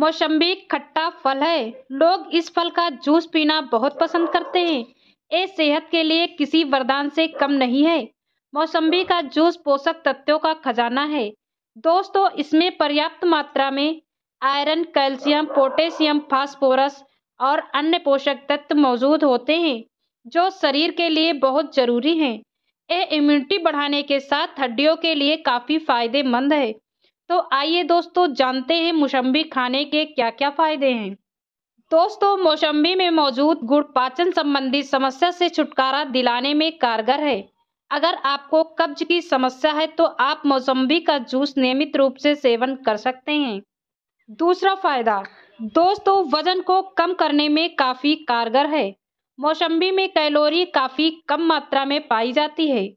मौसम्बी खट्टा फल है लोग इस फल का जूस पीना बहुत पसंद करते हैं ये सेहत के लिए किसी वरदान से कम नहीं है मौसम्बी का जूस पोषक तत्वों का खजाना है दोस्तों इसमें पर्याप्त मात्रा में आयरन कैल्शियम पोटेशियम फास्फोरस और अन्य पोषक तत्व मौजूद होते हैं जो शरीर के लिए बहुत जरूरी हैं यह इम्यूनिटी बढ़ाने के साथ हड्डियों के लिए काफ़ी फायदेमंद है तो आइए दोस्तों जानते हैं मौसम्बी खाने के क्या क्या फायदे हैं दोस्तों मौसम्बी में मौजूद गुड़ पाचन संबंधी समस्या से छुटकारा दिलाने में कारगर है अगर आपको कब्ज की समस्या है तो आप मौसम्बी का जूस नियमित रूप से सेवन कर सकते हैं दूसरा फायदा दोस्तों वजन को कम करने में काफ़ी कारगर है मौसम्बी में कैलोरी काफ़ी कम मात्रा में पाई जाती है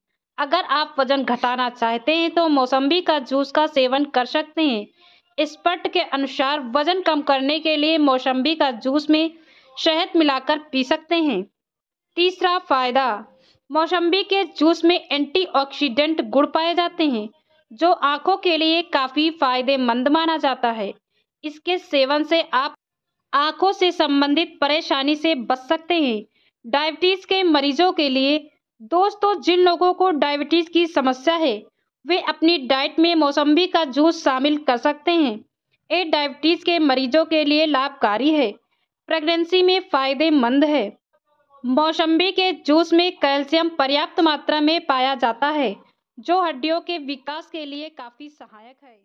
अगर आप वजन घटाना चाहते हैं तो मौसम्बी का जूस का सेवन कर सकते हैं स्पर्ट के अनुसार वजन कम करने के लिए मौसम्बी का जूस में शहद मिलाकर पी सकते हैं तीसरा फायदा मौसम्बी के जूस में एंटीऑक्सीडेंट गुण पाए जाते हैं जो आंखों के लिए काफ़ी फायदेमंद माना जाता है इसके सेवन से आप आंखों से संबंधित परेशानी से बच सकते हैं डायबिटीज़ के मरीजों के लिए दोस्तों जिन लोगों को डायबिटीज़ की समस्या है वे अपनी डाइट में मौसम्बी का जूस शामिल कर सकते हैं ये डायबिटीज़ के मरीजों के लिए लाभकारी है प्रेगनेंसी में फ़ायदेमंद है मौसम्बी के जूस में कैल्शियम पर्याप्त मात्रा में पाया जाता है जो हड्डियों के विकास के लिए काफ़ी सहायक है